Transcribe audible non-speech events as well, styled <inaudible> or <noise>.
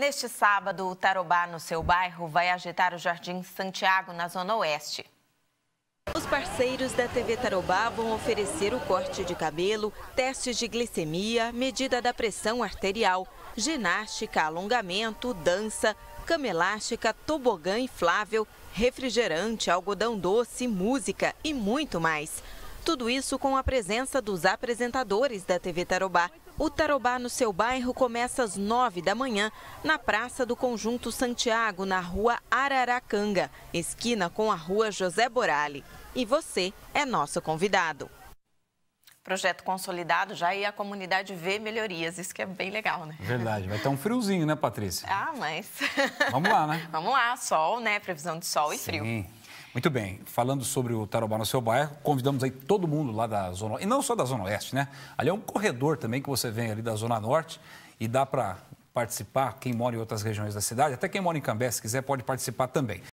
Neste sábado, o Tarobá no seu bairro vai agitar o Jardim Santiago, na Zona Oeste. Os parceiros da TV Tarobá vão oferecer o corte de cabelo, testes de glicemia, medida da pressão arterial, ginástica, alongamento, dança, cama elástica, tobogã inflável, refrigerante, algodão doce, música e muito mais. Tudo isso com a presença dos apresentadores da TV Tarobá. O Tarobá no seu bairro começa às 9 da manhã, na Praça do Conjunto Santiago, na rua Araracanga, esquina com a rua José Borali. E você é nosso convidado. Projeto consolidado já e a comunidade vê melhorias, isso que é bem legal, né? Verdade, vai ter um friozinho, né, Patrícia? Ah, mas. Vamos lá, né? <laughs> Vamos lá, sol, né? Previsão de sol e Sim. frio. Muito bem, falando sobre o Tarobá no seu bairro, convidamos aí todo mundo lá da Zona e não só da Zona Oeste, né? Ali é um corredor também que você vem ali da Zona Norte e dá para participar, quem mora em outras regiões da cidade, até quem mora em Cambé, se quiser, pode participar também.